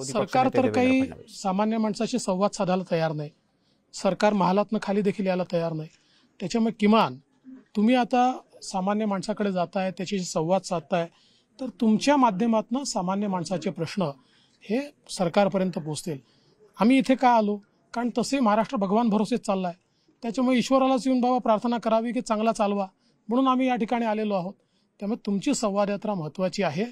सरकार तर काही सामान्य माणसाशी संवाद साधायला तयार नाही सरकार महालातनं खाली देखील यायला तयार नाही त्याच्यामुळे किमान तुम्ही आता सामान्य माणसाकडे जाताय त्याच्याशी संवाद साधताय तर तुमच्या माध्यमातून सामान्य माणसाचे प्रश्न हे सरकारपर्यंत पोहोचतील आम्ही इथे का आलो कारण तसे महाराष्ट्र भगवान भरोसेच चाललाय त्याच्यामुळे ईश्वरालाच येऊन बाबा प्रार्थना करावी की चांगला चालवा म्हणून आम्ही या ठिकाणी आलेलो आहोत त्यामुळे तुमची संवाद यात्रा महत्वाची आहे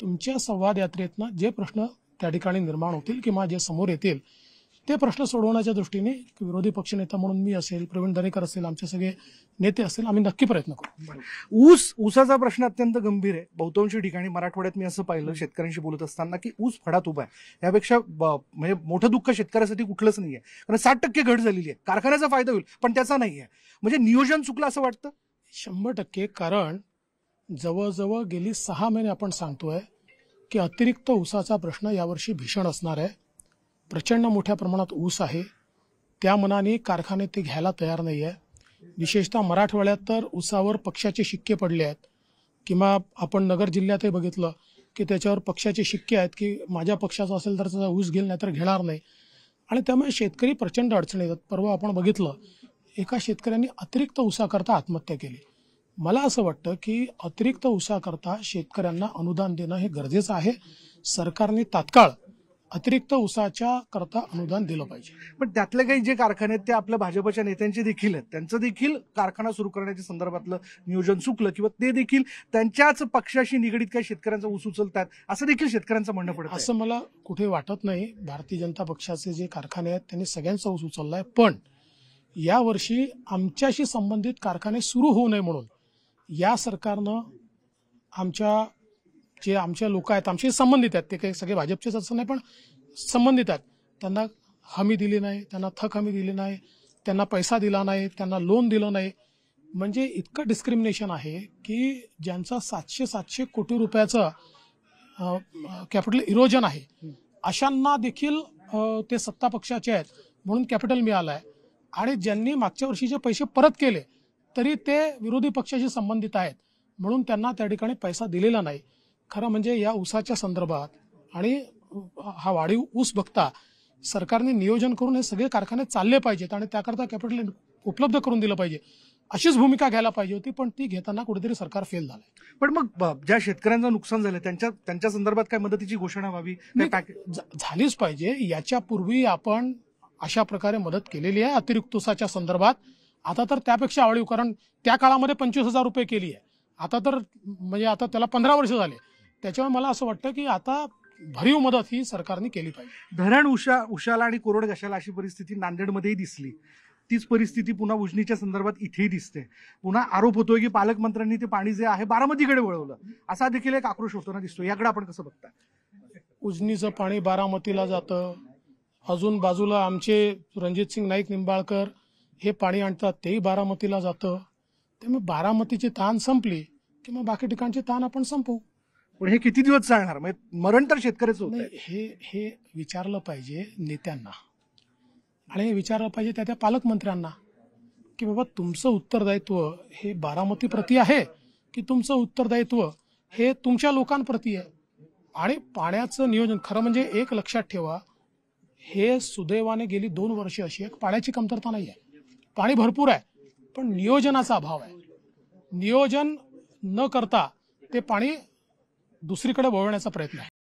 तुमच्या संवाद यात्रेतनं जे प्रश्न त्या ठिकाणी निर्माण होतील किंवा जे समोर येतील ते प्रश्न सोडवण्याच्या दृष्टीने विरोधी पक्षनेता म्हणून मी असेल प्रवीण दरेकर असेल आमचे सगळे नेते असेल आम्ही नक्की प्रयत्न करू ऊस ऊसाचा प्रश्न अत्यंत गंभीर आहे बहुतांश ठिकाणी मराठवाड्यात मी असं पाहिलं शेतकऱ्यांशी बोलत असताना की ऊस फडात उभा आहे यापेक्षा म्हणजे मोठं दुःख शेतकऱ्यासाठी कुठलंच नाही आहे कारण साठ टक्के घट झालेली आहे कारखान्याचा फायदा होईल पण त्याचा नाही आहे म्हणजे नियोजन चुकलं असं वाटतं शंभर टक्के कारण जवळजवळ गेली सहा महिने आपण सांगतोय की अतिरिक्त ऊसाचा प्रश्न यावर्षी भीषण असणार आहे प्रचंड मोठ्या प्रमाणात ऊस आहे त्या मनाने कारखाने ते घ्यायला तयार नाही आहे विशेषतः मराठवाड्यात तर ऊसावर पक्षाचे शिक्के पडले आहेत किंवा आपण नगर जिल्ह्यातही बघितलं की त्याच्यावर पक्षाचे शिक्के आहेत की माझ्या पक्षाचा असेल तर त्याचा ऊस घेईल नाही तर घेणार नाही आणि त्यामुळे शेतकरी प्रचंड अडचणी येतात परवा आपण बघितलं एका शेतकऱ्यांनी अतिरिक्त ऊसाकरता आत्महत्या केली मला असं वाटतं की अतिरिक्त ऊसाकरता शेतकऱ्यांना अनुदान देणं हे गरजेचं आहे सरकारने तात्काळ अतिरिक्त ऊसाच्या करता अनुदान दिलं पाहिजे पण त्यातले काही जे कारखाने आहेत ते आपल्या भाजपच्या नेत्यांचे देखील आहेत त्यांचं देखील कारखाना सुरू करण्याच्या संदर्भातलं नियोजन चुकलं किंवा ते देखील त्यांच्याच पक्षाशी निगडीत काही शेतकऱ्यांचा ऊस उचलतात असं देखील शेतकऱ्यांचं म्हणणं पडतं असं मला कुठे वाटत नाही भारतीय जनता पक्षाचे जे कारखाने आहेत त्यांनी सगळ्यांचा ऊस उचलला आहे पण यावर्षी आमच्याशी संबंधित कारखाने सुरू होऊ नये म्हणून या सरकारनं आमच्या जे आमच्या लोक आहेत आमचे संबंधित आहेत ते काही सगळे भाजपचेच असं नाही पण संबंधित आहेत त्यांना हमी दिली नाही त्यांना थक हमी दिली नाही त्यांना पैसा दिला नाही त्यांना लोन दिलं नाही म्हणजे इतकं डिस्क्रिमिनेशन आहे की ज्यांचं सातशे सातशे कोटी रुपयाचं कॅपिटल इरोजन आहे अशांना देखील ते सत्ता पक्षाचे आहेत म्हणून कॅपिटल मिळालं आहे आणि ज्यांनी मागच्या वर्षीचे पैसे परत केले तरी ते विरोधी पक्षाशी संबंधित आहेत म्हणून त्यांना त्या ठिकाणी पैसा दिलेला नाही खरं म्हणजे या ऊसाच्या संदर्भात आणि हा वाढीव ऊस बघता सरकारने नियोजन करून हे सगळे कारखाने चालले पाहिजेत आणि त्याकरता कॅपिटल उपलब्ध करून दिलं पाहिजे अशीच भूमिका घ्यायला पाहिजे होती पण ती घेताना कुठेतरी सरकार फेल झालंय पण मग ज्या शेतकऱ्यांचं नुकसान झालं त्यांच्या त्यांच्या संदर्भात काय मदतीची घोषणा व्हावी झालीच पाहिजे याच्यापूर्वी आपण अशा प्रकारे मदत केलेली आहे अतिरिक्त ऊसाच्या संदर्भात आता तर त्यापेक्षा आवळीव कारण त्या काळामध्ये पंचवीस हजार रुपये केली आहे आता तर म्हणजे आता त्याला पंधरा वर्ष झाले त्याच्यामुळे मला असं वाटतं की आता भरीव मदत ही सरकारने केली पाहिजे धरण उषा उशाला आणि कोरड घशाला अशी परिस्थिती नांदेडमध्येही दिसली तीच परिस्थिती पुन्हा उजनीच्या संदर्भात इथेही दिसते पुन्हा आरोप होतोय की पालकमंत्र्यांनी ते पाणी जे आहे बारामतीकडे वळवलं असा देखील एक आक्रोश होताना दिसतो याकडे आपण कसं बघता उजनीचं पाणी बारामतीला जातं अजून बाजूला आमचे रणजितसिंग नाईक निंबाळकर हे पाणी आणतात तेही बारामतीला जातं त्यामुळे बारामतीची ताण संपली की मग बाकी ठिकाणची ताण आपण संपवू पण हे किती दिवस चालणार म्हणजे मरण तर शेतकऱ्याचं हे हे विचारलं पाहिजे नेत्यांना आणि हे विचारलं पाहिजे त्या त्या पालकमंत्र्यांना की बाबा तुमचं उत्तरदायित्व हे बारामती प्रती आहे की तुमचं उत्तरदायित्व हे तुमच्या लोकांप्रती आहे आणि पाण्याचं नियोजन खरं म्हणजे एक लक्षात ठेवा हे सुदैवाने गेली दोन वर्षे अशी एक पाण्याची कमतरता नाही आहे पाणी भरपूर आहे पण नियोजनाचा अभाव आहे नियोजन न करता ते पाणी दुसरीकडे वळवण्याचा प्रयत्न आहे